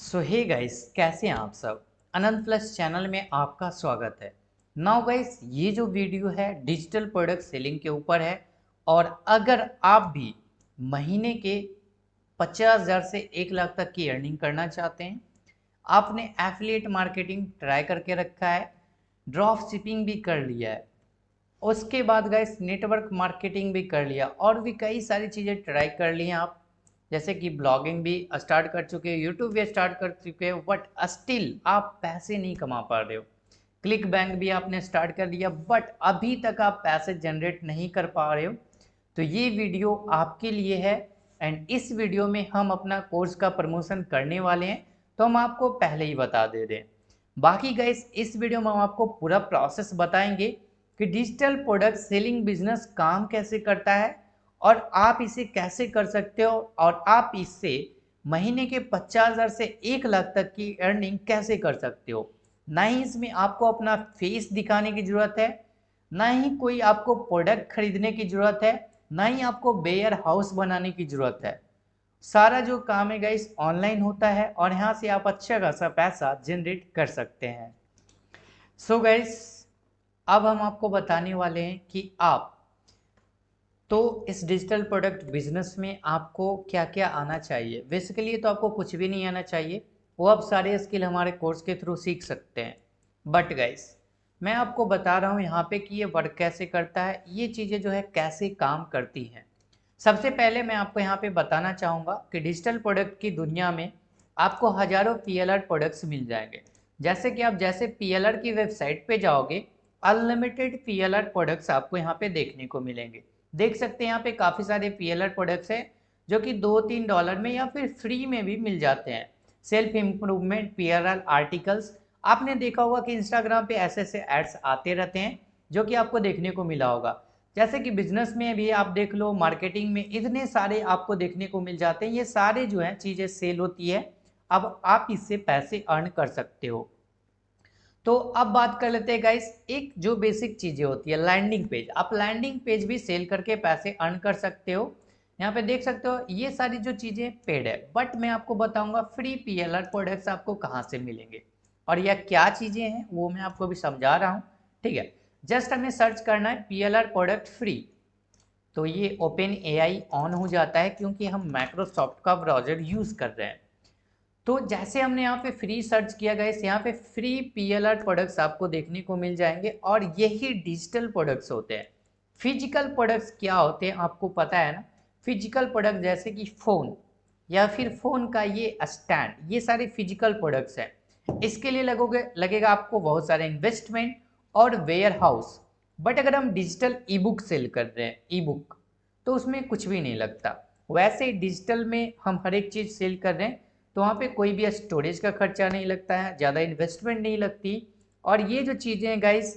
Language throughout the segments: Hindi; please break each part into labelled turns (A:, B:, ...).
A: सो हे गाइस कैसे हैं आप सब अनंत प्लस चैनल में आपका स्वागत है नाउ गाइस ये जो वीडियो है डिजिटल प्रोडक्ट सेलिंग के ऊपर है और अगर आप भी महीने के 50,000 से 1 लाख तक की अर्निंग करना चाहते हैं आपने एफिलिएट मार्केटिंग ट्राई करके रखा है ड्रॉप शिपिंग भी कर लिया है उसके बाद गाइस नेटवर्क मार्केटिंग भी कर लिया और भी कई सारी चीज़ें ट्राई कर ली हैं आप जैसे कि ब्लॉगिंग भी स्टार्ट कर चुके हो यूट्यूब भी स्टार्ट कर चुके हो बट स्टिल आप पैसे नहीं कमा पा रहे हो क्लिक बैंक भी आपने स्टार्ट कर लिया बट अभी तक आप पैसे जनरेट नहीं कर पा रहे हो तो ये वीडियो आपके लिए है एंड इस वीडियो में हम अपना कोर्स का प्रमोशन करने वाले हैं तो हम आपको पहले ही बता दे दें बाकी गाइस इस वीडियो में हम आपको पूरा प्रोसेस बताएंगे कि डिजिटल प्रोडक्ट सेलिंग बिजनेस काम कैसे करता है और आप इसे कैसे कर सकते हो और आप इससे महीने के पचास हज़ार से एक लाख तक की अर्निंग कैसे कर सकते हो ना ही इसमें आपको अपना फेस दिखाने की ज़रूरत है ना ही कोई आपको प्रोडक्ट खरीदने की ज़रूरत है ना ही आपको बेयर हाउस बनाने की ज़रूरत है सारा जो काम है गाइस ऑनलाइन होता है और यहाँ से आप अच्छा खासा पैसा जनरेट कर सकते हैं सो so गाइस अब हम आपको बताने वाले हैं कि आप तो इस डिजिटल प्रोडक्ट बिजनेस में आपको क्या क्या आना चाहिए बेसिकली तो आपको कुछ भी नहीं आना चाहिए वो आप सारे स्किल हमारे कोर्स के थ्रू सीख सकते हैं बट गाइस मैं आपको बता रहा हूँ यहाँ पे कि ये वर्क कैसे करता है ये चीज़ें जो है कैसे काम करती हैं सबसे पहले मैं आपको यहाँ पे बताना चाहूँगा कि डिजिटल प्रोडक्ट की दुनिया में आपको हज़ारों पी प्रोडक्ट्स मिल जाएंगे जैसे कि आप जैसे पी की वेबसाइट पर जाओगे अनलिमिटेड पी प्रोडक्ट्स आपको यहाँ पर देखने को मिलेंगे देख सकते हैं यहाँ पे काफ़ी सारे पी प्रोडक्ट्स हैं जो कि दो तीन डॉलर में या फिर फ्री में भी मिल जाते हैं सेल्फ इम्प्रूवमेंट पी आर्टिकल्स आपने देखा होगा कि इंस्टाग्राम पे ऐसे ऐसे एड्स आते रहते हैं जो कि आपको देखने को मिला होगा जैसे कि बिजनेस में भी आप देख लो मार्केटिंग में इतने सारे आपको देखने को मिल जाते हैं ये सारे जो है चीज़ें सेल होती है अब आप इससे पैसे अर्न कर सकते हो तो अब बात कर लेते हैं गाइस एक जो बेसिक चीज़ें होती है लैंडिंग पेज आप लैंडिंग पेज भी सेल करके पैसे अर्न कर सकते हो यहाँ पे देख सकते हो ये सारी जो चीज़ें पेड है बट मैं आपको बताऊंगा फ्री पी एल प्रोडक्ट्स आपको कहाँ से मिलेंगे और यह क्या चीज़ें हैं वो मैं आपको भी समझा रहा हूँ ठीक है जस्ट हमें सर्च करना है पी प्रोडक्ट फ्री तो ये ओपन ए ऑन हो जाता है क्योंकि हम माइक्रोसॉफ्ट का ब्राउजर यूज़ कर रहे हैं तो जैसे हमने यहाँ पे फ्री सर्च किया गया इस यहाँ पे फ्री पीएलआर प्रोडक्ट्स आपको देखने को मिल जाएंगे और यही डिजिटल प्रोडक्ट्स होते हैं फिजिकल प्रोडक्ट्स क्या होते हैं आपको पता है ना फिजिकल प्रोडक्ट जैसे कि फ़ोन या फिर फ़ोन का ये स्टैंड ये सारे फिजिकल प्रोडक्ट्स हैं इसके लिए लगोगे लगेगा आपको बहुत सारे इन्वेस्टमेंट और वेयर हाउस बट अगर हम डिजिटल ई बुक सेल कर रहे हैं ई बुक तो उसमें कुछ भी नहीं लगता वैसे डिजिटल में हम हर एक चीज़ सेल कर रहे हैं तो वहाँ पे कोई भी स्टोरेज का खर्चा नहीं लगता है ज़्यादा इन्वेस्टमेंट नहीं लगती और ये जो चीज़ें हैं गाइस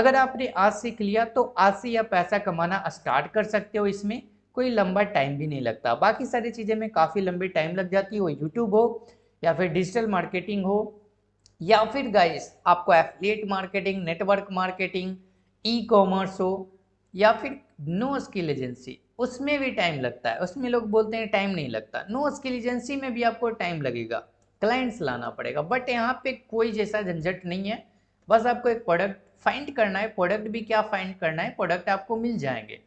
A: अगर आपने आज सीख लिया तो आज से या पैसा कमाना स्टार्ट कर सकते हो इसमें कोई लंबा टाइम भी नहीं लगता बाकी सारी चीज़ें में काफ़ी लंबी टाइम लग जाती है वो यूट्यूब हो या फिर डिजिटल मार्केटिंग हो या फिर गाइस आपको affiliate marketing network marketing e commerce हो या फिर नो स्किल एजेंसी उसमें भी टाइम लगता है उसमें लोग बोलते हैं टाइम नहीं लगता नो स्किल एजेंसी में भी आपको टाइम लगेगा क्लाइंट्स लाना पड़ेगा बट यहाँ पे कोई जैसा झंझट नहीं है बस आपको एक प्रोडक्ट फाइंड करना है प्रोडक्ट भी क्या फाइंड करना है प्रोडक्ट आपको मिल जाएंगे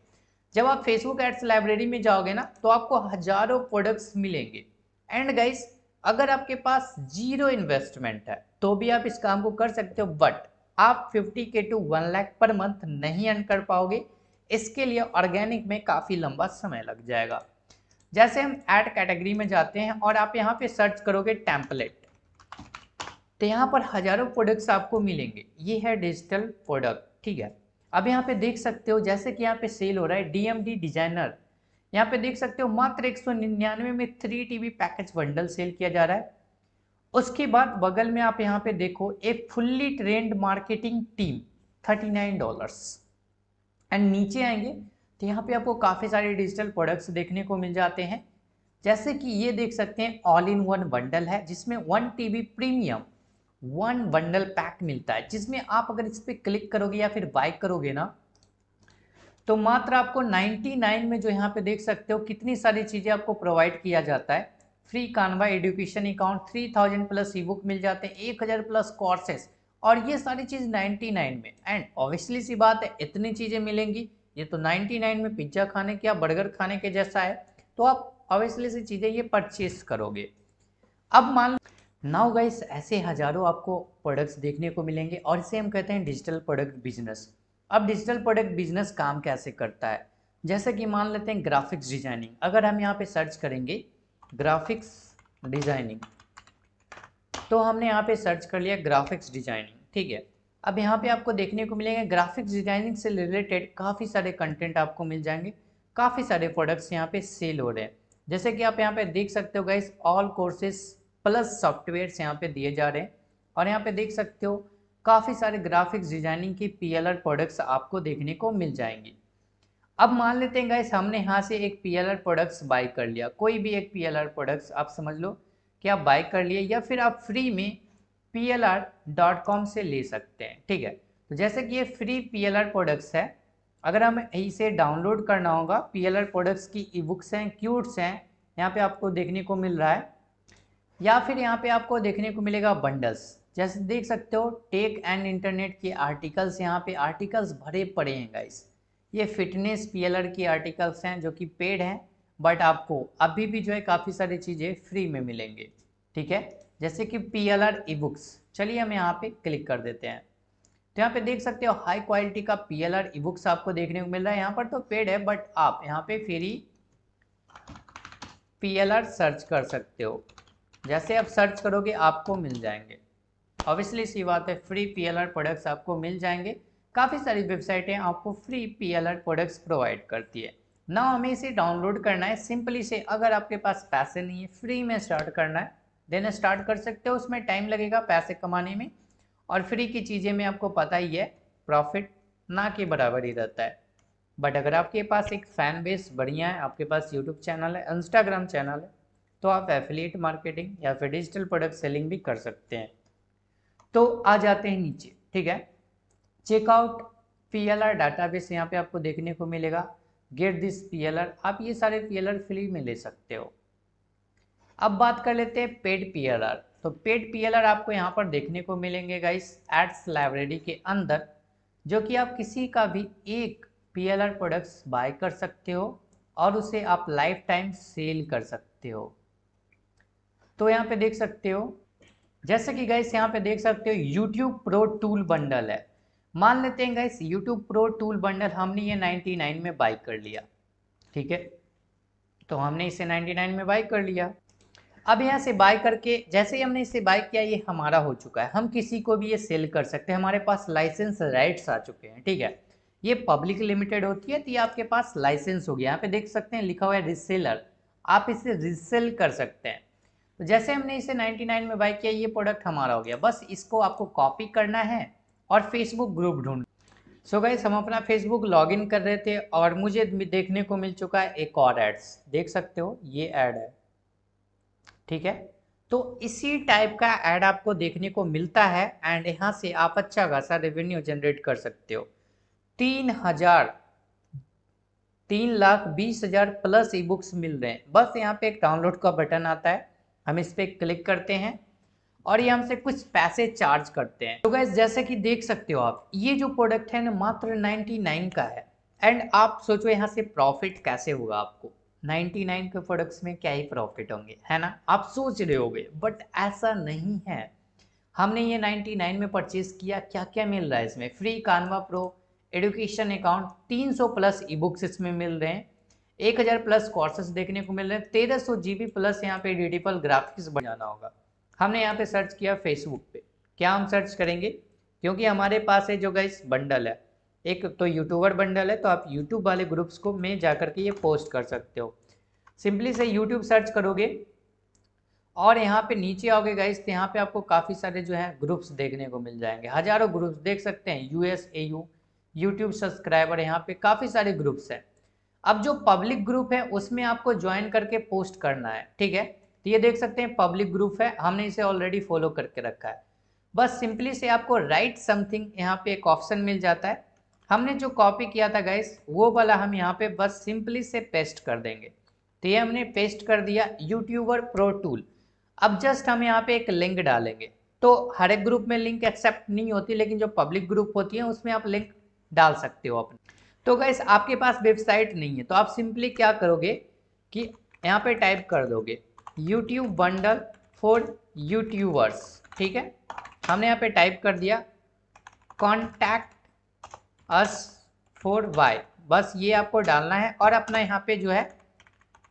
A: जब आप फेसबुक एड्स लाइब्रेरी में जाओगे ना तो आपको हजारों प्रोडक्ट्स मिलेंगे एंड गाइस अगर आपके पास जीरो इन्वेस्टमेंट है तो भी आप इस काम को कर सकते हो बट आप 50 के टू 1 लाख पर मंथ नहीं अर्न कर पाओगे इसके लिए ऑर्गेनिक में काफ़ी लंबा समय लग जाएगा जैसे हम ऐड कैटेगरी में जाते हैं और आप यहाँ पे सर्च करोगे टैंपलेट तो यहाँ पर हज़ारों प्रोडक्ट्स आपको मिलेंगे ये है डिजिटल प्रोडक्ट ठीक है अब यहाँ पे देख सकते हो जैसे कि यहाँ पे सेल हो रहा है डीएमडी डिजाइनर यहाँ पे देख सकते हो मात्र एक सौ निन्यानवे में three TB package bundle sale किया जा रहा है उसके बाद बगल में आप यहाँ पे देखो एक fully trained marketing team thirty nine dollars and नीचे आएंगे तो यहाँ पे आपको काफ़ी सारे डिजिटल प्रोडक्ट्स देखने को मिल जाते हैं जैसे कि ये देख सकते हैं ऑल इन वन बंडल है जिसमें one TB premium one bundle pack मिलता है जिसमें आप अगर इस पर क्लिक करोगे या फिर बाय करोगे ना तो मात्र आपको 99 में जो यहाँ पे देख सकते हो कितनी सारी चीज़ें आपको प्रोवाइड किया जाता है free Canva education account 3000 plus e book मिल जाते हैं 1000 प्लस कोर्सेस और ये सारी चीज़ 99 में एंड ऑब्वियसली सी बात है इतनी चीज़ें मिलेंगी ये तो 99 में पिज्ज़ा खाने के या बर्गर खाने के जैसा है तो आप ऑब्वियसली सी चीज़ें ये परचेस करोगे अब मान नाउ गाइस ऐसे हज़ारों आपको प्रोडक्ट्स देखने को मिलेंगे और इसे हम कहते हैं डिजिटल प्रोडक्ट बिजनेस अब डिजिटल प्रोडक्ट बिजनेस काम कैसे करता है जैसे कि मान लेते हैं ग्राफिक्स डिजाइनिंग अगर हम यहाँ पे सर्च करेंगे ग्राफिक्स डिजाइनिंग तो हमने यहाँ पे सर्च कर लिया ग्राफिक्स डिजाइनिंग ठीक है अब यहाँ पे आपको देखने को मिलेंगे ग्राफिक्स डिजाइनिंग से रिलेटेड काफ़ी सारे कंटेंट आपको मिल जाएंगे काफ़ी सारे प्रोडक्ट्स यहाँ पे सेल हो रहे हैं जैसे कि आप यहाँ पे देख सकते हो guys all courses plus software यहाँ पे दिए जा रहे हैं और यहाँ पे देख सकते हो काफ़ी सारे ग्राफिक्स डिजाइनिंग की पी प्रोडक्ट्स आपको देखने को मिल जाएंगी अब मान लेते हैं गाइस हमने यहाँ से एक पी प्रोडक्ट्स बाई कर लिया कोई भी एक पी प्रोडक्ट्स आप समझ लो कि आप बाय कर लिए या फिर आप फ्री में पी से ले सकते हैं ठीक है तो जैसे कि ये फ्री पी प्रोडक्ट्स है अगर हम इसे डाउनलोड करना होगा पी प्रोडक्ट्स की ई बुक्स हैं क्यूट्स हैं यहाँ पे आपको देखने को मिल रहा है या फिर यहाँ पे आपको देखने को मिलेगा बंडल्स जैसे देख सकते हो टेक एंड इंटरनेट के आर्टिकल्स यहाँ पे आर्टिकल्स भरे पड़े हैं गाइस ये फिटनेस पी की आर्टिकल्स हैं जो कि पेड हैं बट आपको अभी भी जो है काफ़ी सारी चीज़ें फ्री में मिलेंगे ठीक है जैसे कि P L R e books चलिए हम यहाँ पे क्लिक कर देते हैं तो यहाँ पे देख सकते हो हाई क्वालिटी का P L R e books आपको देखने को मिल रहा है यहाँ पर तो पेड है बट आप यहाँ पे free P L R search कर सकते हो जैसे आप सर्च करोगे आपको मिल जाएंगे ऑब्वियसली सी बात है free P L R products आपको मिल जाएंगे काफ़ी सारी वेबसाइटें आपको free P L R products provide करती है ना हमें इसे डाउनलोड करना है सिंपली से अगर आपके पास पैसे नहीं है फ्री में स्टार्ट करना है देन स्टार्ट कर सकते हो उसमें टाइम लगेगा पैसे कमाने में और फ्री की चीज़ें में आपको पता ही है प्रॉफिट ना के बराबर ही रहता है बट अगर आपके पास एक फ़ैन बेस बढ़िया है आपके पास यूट्यूब चैनल है इंस्टाग्राम चैनल है तो आप एफिलिएट मार्केटिंग या फिर डिजिटल प्रोडक्ट सेलिंग भी कर सकते हैं तो आ जाते हैं नीचे ठीक है checkout P L R database यहाँ पे आपको देखने को मिलेगा गेट दिस पी आप ये सारे पी फ्री में ले सकते हो अब बात कर लेते हैं पेड पी तो पेड पी आपको यहाँ पर देखने को मिलेंगे गाइस एड्स लाइब्रेरी के अंदर जो कि आप किसी का भी एक पी प्रोडक्ट्स बाय कर सकते हो और उसे आप लाइफ टाइम सेल कर सकते हो तो यहाँ पे देख सकते हो जैसे कि गाइस यहाँ पे देख सकते हो यूट्यूब प्रो टूल बंडल है मान लेते हैं guys YouTube Pro tool bundle हमने ये 99 में बाई कर लिया ठीक है तो हमने इसे 99 में बाई कर लिया अब यहाँ से बाय करके जैसे ही हमने इसे बाई किया ये हमारा हो चुका है हम किसी को भी ये सेल कर सकते हैं हमारे पास लाइसेंस राइट्स आ चुके हैं ठीक है ये पब्लिक लिमिटेड होती है तो ये आपके पास लाइसेंस हो गया यहाँ पे देख सकते हैं लिखा हुआ है रिसेलर आप इसे रिसेल कर सकते हैं तो जैसे हमने इसे 99 में बाई किया ये प्रोडक्ट हमारा हो गया बस इसको आपको कॉपी करना है और फेसबुक ग्रुप ढूंढ सो गाइस हम अपना फेसबुक लॉगिन कर रहे थे और मुझे देखने को मिल चुका है एक और एड्स देख सकते हो ये एड है ठीक है तो इसी टाइप का एड आपको देखने को मिलता है एंड यहाँ से आप अच्छा खासा रेवेन्यू जनरेट कर सकते हो तीन हजार तीन लाख बीस हजार प्लस ई बुक्स मिल रहे हैं बस यहाँ पे एक डाउनलोड का बटन आता है हम इस पर क्लिक करते हैं और ये हमसे कुछ पैसे चार्ज करते हैं तो गैस जैसे कि देख सकते हो आप ये जो प्रोडक्ट है ना मात्र 99 का है एंड आप सोचो यहाँ से प्रॉफिट कैसे हुआ आपको 99 के प्रोडक्ट्स में क्या ही प्रॉफिट होंगे है ना आप सोच रहे होगे बट ऐसा नहीं है हमने ये 99 में परचेज किया क्या क्या मिल रहा है इसमें free Canva pro education account 300 plus e books इसमें मिल रहे हैं 1000 प्लस कोर्सेस देखने को मिल रहे हैं तेरह सौ प्लस यहाँ पे डिजिटल ग्राफिक्स बनाना होगा हमने यहाँ पे सर्च किया फेसबुक पे क्या हम सर्च करेंगे क्योंकि हमारे पास है जो गाइस बंडल है एक तो यूट्यूबर बंडल है तो आप यूट्यूब वाले ग्रुप्स को में जा के ये पोस्ट कर सकते हो सिंपली से यूट्यूब सर्च करोगे और यहाँ पे नीचे आओगे गाइस तो यहाँ पे आपको काफ़ी सारे जो है ग्रुप्स देखने को मिल जाएंगे हज़ारों ग्रुप्स देख सकते हैं U S A U YouTube subscriber यहाँ पे काफ़ी सारे ग्रुप्स हैं अब जो पब्लिक ग्रुप है उसमें आपको ज्वाइन करके पोस्ट करना है ठीक है तो ये देख सकते हैं पब्लिक ग्रुप है हमने इसे ऑलरेडी फॉलो करके रखा है बस सिंपली से आपको राइट समथिंग यहाँ पे एक ऑप्शन मिल जाता है हमने जो कॉपी किया था गाइस वो वाला हम यहाँ पे बस सिंपली से पेस्ट कर देंगे तो ये हमने पेस्ट कर दिया यूट्यूबर प्रो टूल अब जस्ट हम यहाँ पे एक लिंक डालेंगे तो हर एक ग्रुप में लिंक एक्सेप्ट नहीं होती लेकिन जो पब्लिक ग्रुप होती है उसमें आप लिंक डाल सकते हो अपने तो गाइस आपके पास वेबसाइट नहीं है तो आप सिंपली क्या करोगे कि यहाँ पे टाइप कर दोगे यूट्यूब बंडल फॉर यूट्यूबर्स ठीक है हमने यहाँ पे टाइप कर दिया कॉन्टैक्ट अस फोर वाई बस ये आपको डालना है और अपना यहाँ पे जो है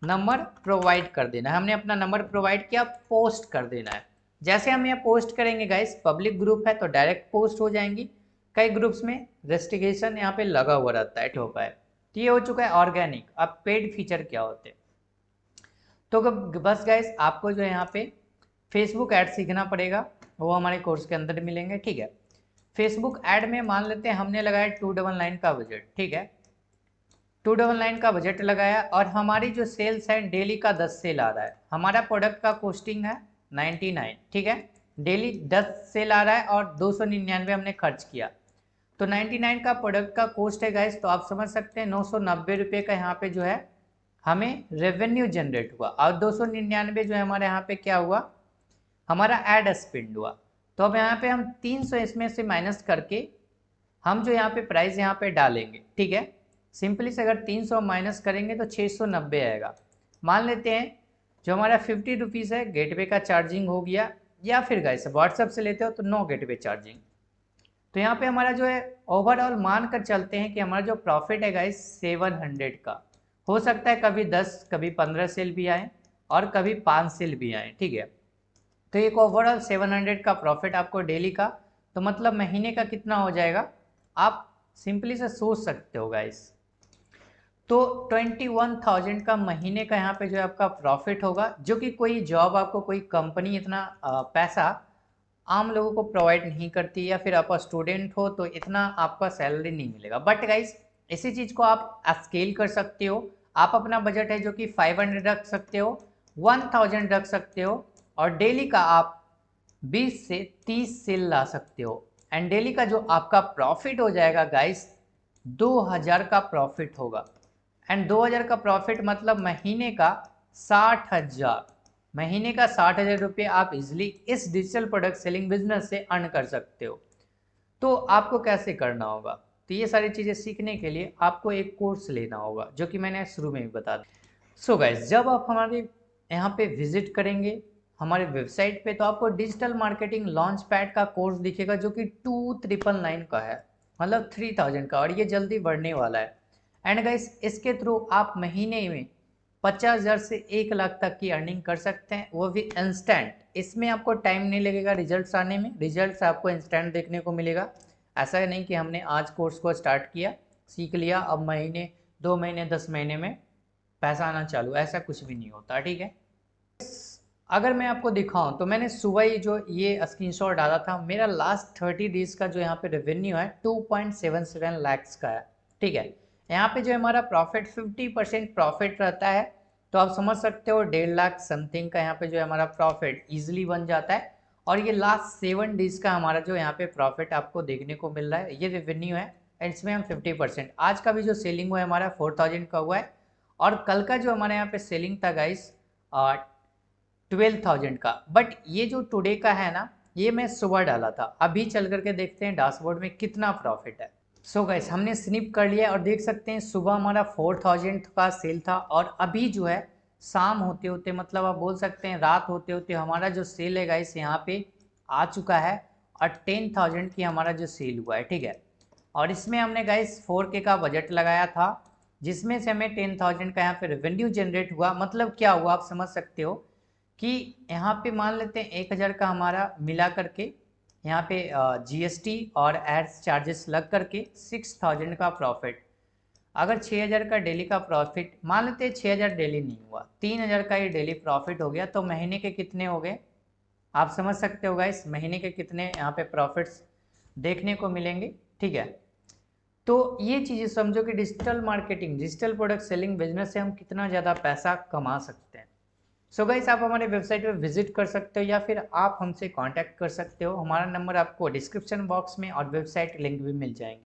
A: नंबर प्रोवाइड कर देना है हमने अपना नंबर प्रोवाइड किया पोस्ट कर देना है जैसे हम यहाँ पोस्ट करेंगे गाइस पब्लिक ग्रुप है तो डायरेक्ट पोस्ट हो जाएंगी कई ग्रुप्स में रेस्टिगेशन यहाँ पे लगा हुआ रहता है ठोपा है तो ये हो चुका है ऑर्गेनिक अब पेड फीचर क्या होते हैं तो बस गैस आपको जो यहाँ पे फेसबुक ऐड सीखना पड़ेगा वो हमारे कोर्स के अंदर मिलेंगे ठीक है फेसबुक ऐड में मान लेते हैं हमने लगाया टू डबल नाइन का बजट ठीक है टू डबल नाइन का बजट लगाया और हमारी जो सेल्स है डेली का दस सेल आ रहा है हमारा प्रोडक्ट का कॉस्टिंग है नाइन्टी नाइन ठीक है डेली दस सेल आ रहा है और दो सौ निन्यानवे हमने खर्च किया तो नाइन्टी नाइन का प्रोडक्ट का कॉस्ट है गैस तो आप समझ सकते हैं नौ सौ नब्बे रुपये का यहाँ पे जो है हमें रेवेन्यू जनरेट हुआ और दो सौ निन्यानवे जो है हमारे यहाँ पे क्या हुआ हमारा एड स्पेंड हुआ तो अब यहाँ पे हम तीन सौ इसमें से माइनस करके हम जो यहाँ पे प्राइस यहाँ पे डालेंगे ठीक है सिंपली से अगर तीन सौ माइनस करेंगे तो छः सौ नब्बे आएगा मान लेते हैं जो हमारा फिफ्टी रुपीज़ है गेटवे का चार्जिंग हो गया या फिर गाइस व्हाट्सअप से लेते हो तो नो गेटवे चार्जिंग तो यहाँ पे हमारा जो है ओवरऑल मान कर चलते हैं कि हमारा जो प्रॉफिट है गाइस सेवन हंड्रेड का हो सकता है कभी दस कभी पंद्रह सेल भी आए और कभी पाँच सेल भी आए ठीक है तो एक ओवरऑल सेवन हंड्रेड का प्रॉफिट आपको डेली का तो मतलब महीने का कितना हो जाएगा आप सिंपली से सोच सकते हो गाइस तो ट्वेंटी वन थाउजेंड का महीने का यहाँ पे जो है आपका प्रॉफिट होगा जो कि कोई जॉब आपको कोई कंपनी इतना पैसा आम लोगों को प्रोवाइड नहीं करती या फिर आप स्टूडेंट हो तो इतना आपका सैलरी नहीं मिलेगा बट गाइस इसी चीज़ को आप स्केल कर सकते हो आप अपना बजट है जो कि 500 रख सकते हो 1000 रख सकते हो और डेली का आप 20 से 30 सेल ला सकते हो एंड डेली का जो आपका प्रॉफिट हो जाएगा गाइस 2000 का प्रॉफिट होगा एंड 2000 का प्रॉफिट मतलब महीने का 60000 महीने का साठ हज़ार रुपये आप इजिली इस डिजिटल प्रोडक्ट सेलिंग बिजनेस से अर्न कर सकते हो तो आपको कैसे करना होगा तो ये सारी चीज़ें सीखने के लिए आपको एक कोर्स लेना होगा जो कि मैंने शुरू में भी बता दिया सो गैस जब आप हमारे यहाँ पे विजिट करेंगे हमारे वेबसाइट पे तो आपको डिजिटल मार्केटिंग लॉन्च पैड का कोर्स दिखेगा जो कि टू ट्रिपल नाइन का है मतलब थ्री थाउजेंड का और ये जल्दी बढ़ने वाला है एंड गैस इसके थ्रू आप महीने में पचास हज़ार से एक लाख तक की अर्निंग कर सकते हैं वो भी इंस्टेंट इसमें आपको टाइम नहीं लगेगा रिजल्ट आने में रिजल्ट आपको इंस्टेंट देखने को मिलेगा ऐसा है नहीं कि हमने आज कोर्स को स्टार्ट किया सीख लिया अब महीने दो महीने दस महीने में पैसा आना चालू ऐसा कुछ भी नहीं होता ठीक है अगर मैं आपको दिखाऊं तो मैंने सुबह ही जो ये स्क्रीनशॉट डाला था मेरा लास्ट थर्टी डेज का जो यहाँ पे रेवेन्यू है two point seven seven lakhs का है ठीक है यहाँ पे जो हमारा प्रॉफिट फिफ्टी परसेंट प्रॉफिट रहता है तो आप समझ सकते हो डेढ़ लाख समथिंग का यहाँ पे जो है हमारा प्रॉफिट ईजिली बन जाता है और ये लास्ट सेवन डेज का हमारा जो यहाँ पे प्रॉफिट आपको देखने को मिल रहा है ये रेवेन्यू है एंड इसमें हम फिफ्टी परसेंट आज का भी जो सेलिंग हुआ है हमारा फोर थाउजेंड का हुआ है और कल का जो हमारे यहाँ पे सेलिंग था गाइस ट्वेल्व थाउजेंड का बट ये जो टुडे का है ना ये मैं सुबह डाला था अभी चल करके देखते हैं डैशबोर्ड में कितना प्रॉफिट है सो so गाइस हमने स्निप कर लिया और देख सकते हैं सुबह हमारा फोर थाउजेंड का सेल था और अभी जो है शाम होते होते मतलब आप बोल सकते हैं रात होते होते हमारा जो सेल है गाइस यहाँ पे आ चुका है और टेन थाउजेंड की हमारा जो सेल हुआ है ठीक है और इसमें हमने गाइस फोर के का बजट लगाया था जिसमें से हमें टेन थाउजेंड का यहाँ पे रेवेन्यू जनरेट हुआ मतलब क्या हुआ आप समझ सकते हो कि यहाँ पे मान लेते हैं एक हज़ार का हमारा मिला करके यहाँ पे जीएसटी और एड्स चार्जेस लग करके सिक्स थाउजेंड का प्रॉफिट अगर 6000 का डेली का प्रॉफिट मान लेते छः हज़ार डेली नहीं हुआ 3000 का ये डेली प्रॉफिट हो गया तो महीने के कितने हो गए आप समझ सकते हो गाइस महीने के कितने यहाँ पे प्रॉफिट्स देखने को मिलेंगे ठीक है तो ये चीज़ें समझो कि digital marketing digital product selling business से हम कितना ज़्यादा पैसा कमा सकते हैं सो so गाइस आप हमारे वेबसाइट पर विजिट कर सकते हो या फिर आप हमसे कांटेक्ट कर सकते हो हमारा नंबर आपको डिस्क्रिप्शन बॉक्स में और वेबसाइट लिंक भी मिल जाएंगे